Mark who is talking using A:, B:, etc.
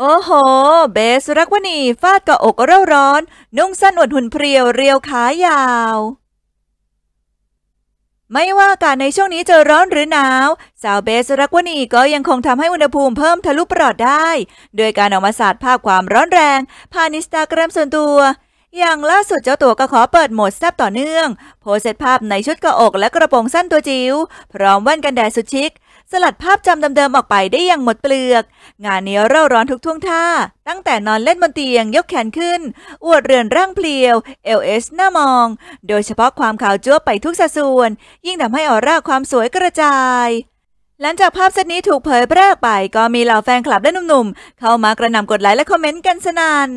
A: โอ้โห เบสรักวนีฟาดกับอกเร่าร้อน นุ่งสั้นอวดหุ่นเพรียวเรียวขายาว ไม่ว่าอากาศในช่วงนี้จะร้อนหรือหนาว สาวเบสรักวนีก็ยังคงทำให้อุณหภูมิเพิ่มทะลุปลอดได้ โดยการออกมาสาดภาพความร้อนแรง ผ่านอินสตาแกรมส่วนตัว อย่างล่าสุดเจ้าตัวก็ขอเปิดโหมดแซบต่อเนื่อง โพสต์ภาพในชุดกระอกและกระโปรงสั้นตัวจิ๋วพร้อมแว่นกันแดดสุดชิคสลัดภาพจำเดิมๆออกไปได้อย่างหมดเปลือก งานนี้เร่าร้อนทุกท่วงท่า ตั้งแต่นอนเล่นบนเตียงยกแขนขึ้น อวดเรือนร่างเพลียวเอลเอสหน้ามอง โดยเฉพาะความขาวจั๊วไปทุกสัดส่วน ยิ่งทำให้ออร่าความสวยกระจาย หลังจากภาพเซตนี้ถูกเผยแพร่ไป ก็มีเหล่าแฟนคลับและหนุ่มๆ เข้ามากระหน่ำกดไลค์และคอมเมนต์กันสนั่น